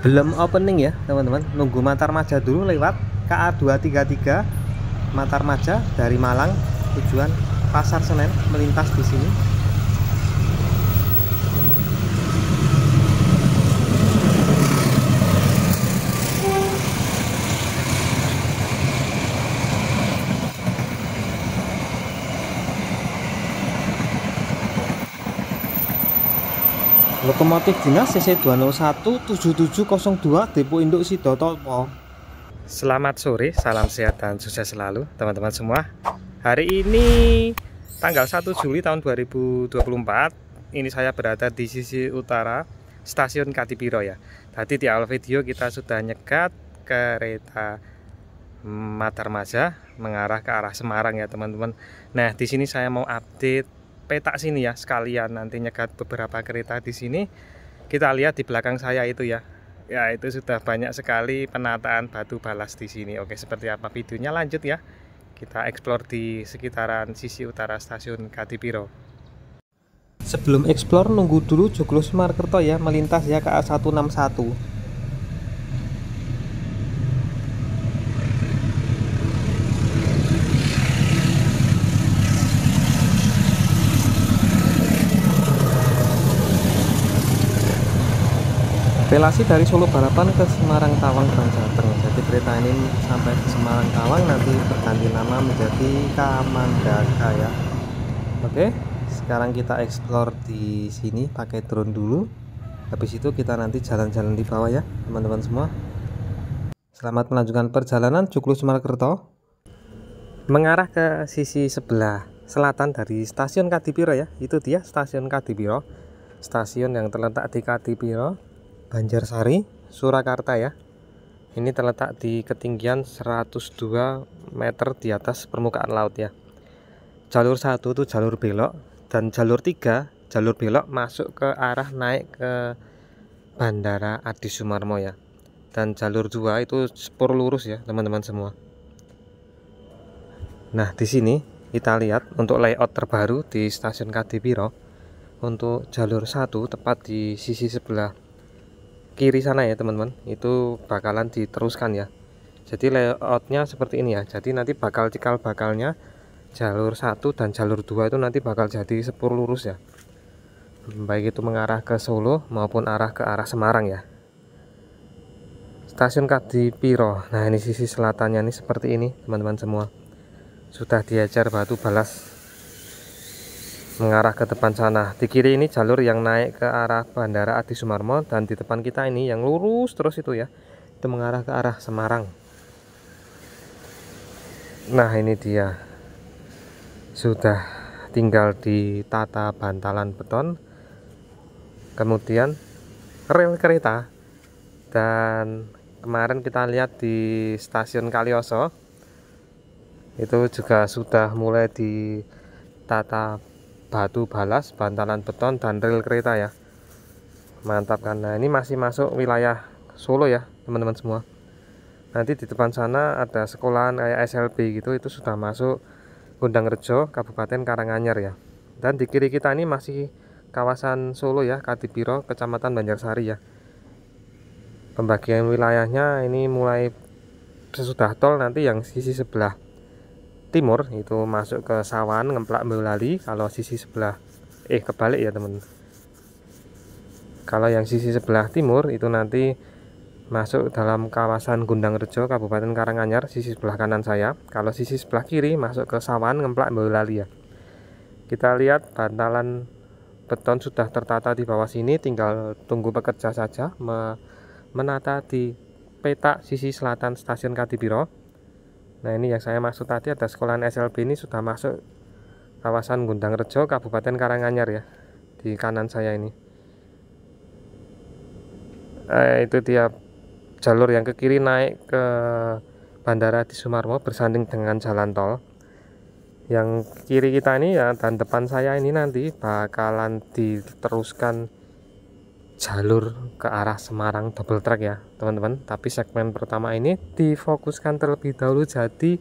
belum opening ya teman-teman nunggu Matar Maja dulu lewat KA 233 Matar Maja dari Malang tujuan Pasar Senen melintas di sini Lokomotif Dinas CC 201 7702 Depo Induk Sidotopo. Selamat sore, salam sehat dan sukses selalu teman-teman semua. Hari ini tanggal 1 Juli tahun 2024, ini saya berada di sisi utara stasiun Katipiro ya. Tadi di awal video kita sudah nyekat kereta Matarmaja mengarah ke arah Semarang ya teman-teman. Nah, di sini saya mau update peta sini ya sekalian nanti nyegat beberapa kereta di sini kita lihat di belakang saya itu ya ya itu sudah banyak sekali penataan batu balas di sini oke seperti apa videonya lanjut ya kita eksplor di sekitaran sisi utara stasiun Katipiro. sebelum eksplor nunggu dulu Joglo Semarkerto ya melintas ya ke a 161 relasi dari Solo Barapan ke Semarang Tawang dan Jateng jadi kereta ini sampai ke Semarang Tawang nanti berganti nama menjadi Kamandaka ya oke sekarang kita explore di sini pakai drone dulu habis itu kita nanti jalan-jalan di bawah ya teman-teman semua selamat melanjutkan perjalanan Semarang Kerto. mengarah ke sisi sebelah selatan dari stasiun Kadipiro ya itu dia stasiun Kadipiro stasiun yang terletak di Kadipiro Banjarsari, Surakarta ya. Ini terletak di ketinggian 102 meter di atas permukaan laut ya. Jalur 1 itu jalur belok dan jalur 3 jalur belok masuk ke arah naik ke Bandara Adi Sumarmo ya. Dan jalur 2 itu spur lurus ya, teman-teman semua. Nah, di sini kita lihat untuk layout terbaru di stasiun Kadipiro untuk jalur 1 tepat di sisi sebelah kiri sana ya teman-teman itu bakalan diteruskan ya jadi layoutnya seperti ini ya jadi nanti bakal cikal bakalnya jalur 1 dan jalur 2 itu nanti bakal jadi sepur lurus ya baik itu mengarah ke Solo maupun arah ke arah Semarang ya stasiun Kadipiro nah ini sisi selatannya nih seperti ini teman-teman semua sudah diajar batu balas mengarah ke depan sana. Di kiri ini jalur yang naik ke arah Bandara Adi Sumarmo dan di depan kita ini yang lurus terus itu ya. Itu mengarah ke arah Semarang. Nah, ini dia. Sudah tinggal di tata bantalan beton. Kemudian rel kereta. Dan kemarin kita lihat di stasiun Kalioso itu juga sudah mulai di tata batu balas, bantalan beton, dan rel kereta ya. Mantap kan? Nah ini masih masuk wilayah Solo ya teman-teman semua. Nanti di depan sana ada sekolahan kayak SLB gitu, itu sudah masuk Gundang Rejo, Kabupaten Karanganyar ya. Dan di kiri kita ini masih kawasan Solo ya, Kadipiro, Kecamatan Banjarsari ya. Pembagian wilayahnya ini mulai sesudah tol nanti yang sisi sebelah timur itu masuk ke Sawan ngemplak melalui. kalau sisi sebelah eh kebalik ya temen. kalau yang sisi sebelah timur itu nanti masuk dalam kawasan Gundang Rejo Kabupaten Karanganyar sisi sebelah kanan saya kalau sisi sebelah kiri masuk ke Sawan ngemplak melalui ya kita lihat bantalan beton sudah tertata di bawah sini tinggal tunggu pekerja saja menata di peta sisi selatan stasiun Katibiro. Nah ini yang saya maksud tadi ada sekolah SLB ini sudah masuk kawasan Gundang Rejo, Kabupaten Karanganyar ya di kanan saya ini. Eh, itu dia jalur yang ke kiri naik ke Bandara di Sumarmo bersanding dengan jalan tol. Yang kiri kita ini ya dan depan saya ini nanti bakalan diteruskan jalur ke arah Semarang double track ya teman-teman tapi segmen pertama ini difokuskan terlebih dahulu jadi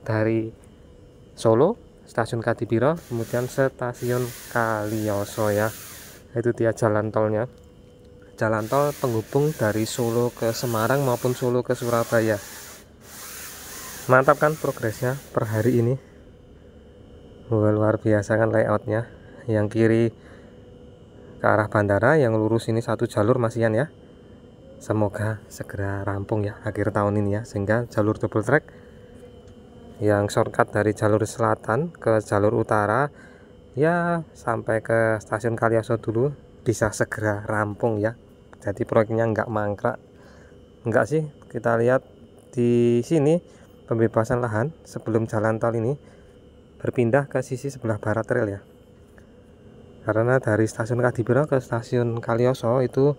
dari Solo stasiun Katibiro kemudian stasiun Kalioso ya itu dia jalan tolnya jalan tol penghubung dari Solo ke Semarang maupun Solo ke Surabaya mantap kan progresnya per hari ini luar biasa kan layoutnya yang kiri ke arah bandara yang lurus ini satu jalur Mas ya semoga segera rampung ya akhir tahun ini ya sehingga jalur double track yang shortcut dari jalur selatan ke jalur utara ya sampai ke stasiun Kaliaso dulu bisa segera rampung ya jadi proyeknya nggak mangkrak nggak sih kita lihat di sini pembebasan lahan sebelum jalan tol ini berpindah ke sisi sebelah barat rel ya karena dari stasiun Kadipiro ke stasiun Kalioso itu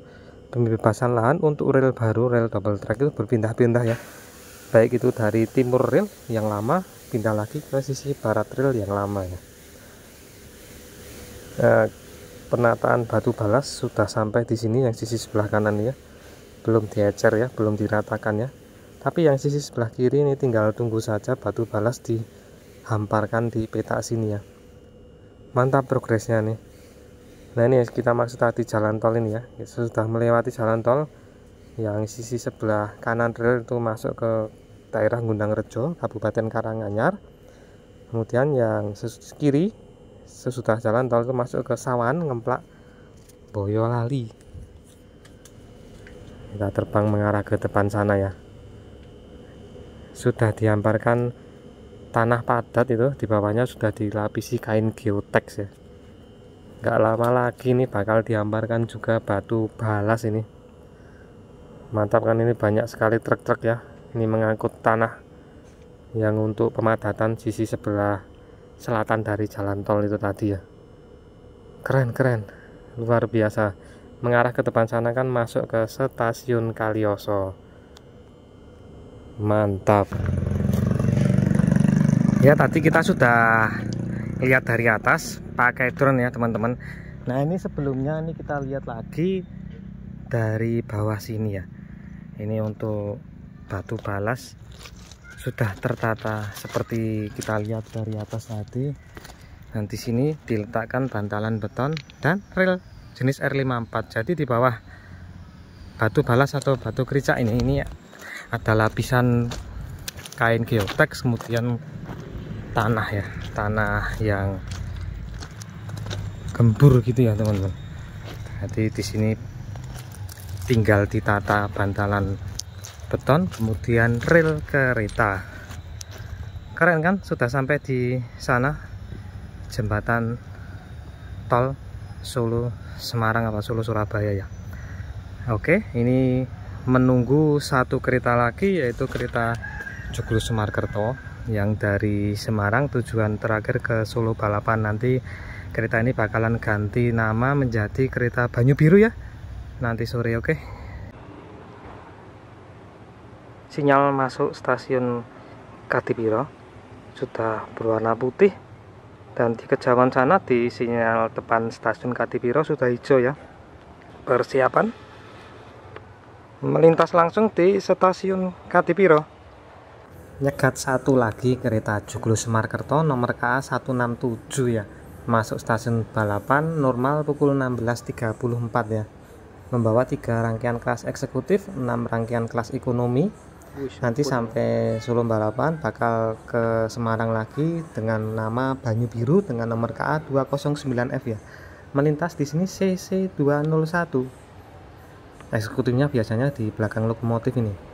pembebasan lahan untuk rel baru rel double track itu berpindah-pindah ya baik itu dari timur rel yang lama pindah lagi ke sisi barat rel yang lama ya nah, penataan batu balas sudah sampai di sini yang sisi sebelah kanan ya belum diecer ya belum diratakan ya tapi yang sisi sebelah kiri ini tinggal tunggu saja batu balas dihamparkan di petak sini ya mantap progresnya nih nah ini ya kita maksud tadi jalan tol ini ya sudah melewati jalan tol yang sisi sebelah kanan rel itu masuk ke daerah Gundang Rejo Kabupaten Karanganyar kemudian yang sisi kiri sesudah jalan tol itu masuk ke Sawan Ngemplak Boyolali kita terbang mengarah ke depan sana ya sudah diamparkan tanah padat itu di bawahnya sudah dilapisi kain geoteks ya nggak lama lagi nih bakal dihamparkan juga batu balas ini mantap kan ini banyak sekali truk-truk ya ini mengangkut tanah yang untuk pemadatan sisi sebelah selatan dari jalan tol itu tadi ya keren keren luar biasa mengarah ke depan sana kan masuk ke stasiun Kalioso mantap ya tadi kita sudah lihat dari atas pakai drone ya teman-teman nah ini sebelumnya ini kita lihat lagi dari bawah sini ya ini untuk batu balas sudah tertata seperti kita lihat dari atas tadi nanti sini diletakkan bantalan beton dan rel jenis R54 jadi di bawah batu balas atau batu kerica ini ini ada lapisan kain geotek kemudian tanah ya tanah yang gembur gitu ya teman-teman jadi di sini tinggal ditata bantalan beton kemudian rel kereta keren kan sudah sampai di sana jembatan tol Solo Semarang apa Solo Surabaya ya Oke ini menunggu satu kereta lagi yaitu kereta Joglo Semar Semarkerto yang dari Semarang tujuan terakhir ke Solo Balapan nanti kereta ini bakalan ganti nama menjadi kereta Banyu Biru ya nanti sore oke okay? sinyal masuk stasiun Kadipiro sudah berwarna putih dan di kejauhan sana di sinyal depan stasiun Kadipiro sudah hijau ya persiapan melintas langsung di stasiun Kadipiro nyegat satu lagi kereta Joglo Semarkerto nomor KA 167 ya masuk stasiun balapan normal pukul 16.34 ya membawa tiga rangkaian kelas eksekutif enam rangkaian kelas ekonomi nanti sampai Solo Balapan bakal ke Semarang lagi dengan nama Banyu Biru dengan nomor KA 209F ya melintas di sini CC201 eksekutifnya biasanya di belakang lokomotif ini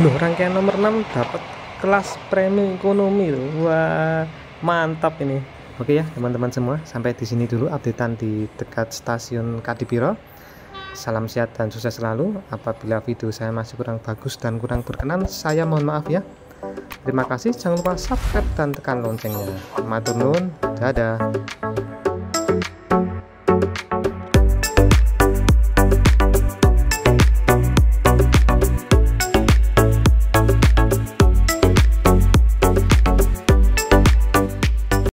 loh rangkaian nomor 6 dapat kelas premium ekonomi loh wah mantap ini oke ya teman-teman semua sampai di sini dulu updatean di dekat stasiun Kadipiro salam sehat dan sukses selalu apabila video saya masih kurang bagus dan kurang berkenan saya mohon maaf ya terima kasih jangan lupa subscribe dan tekan loncengnya matur dadah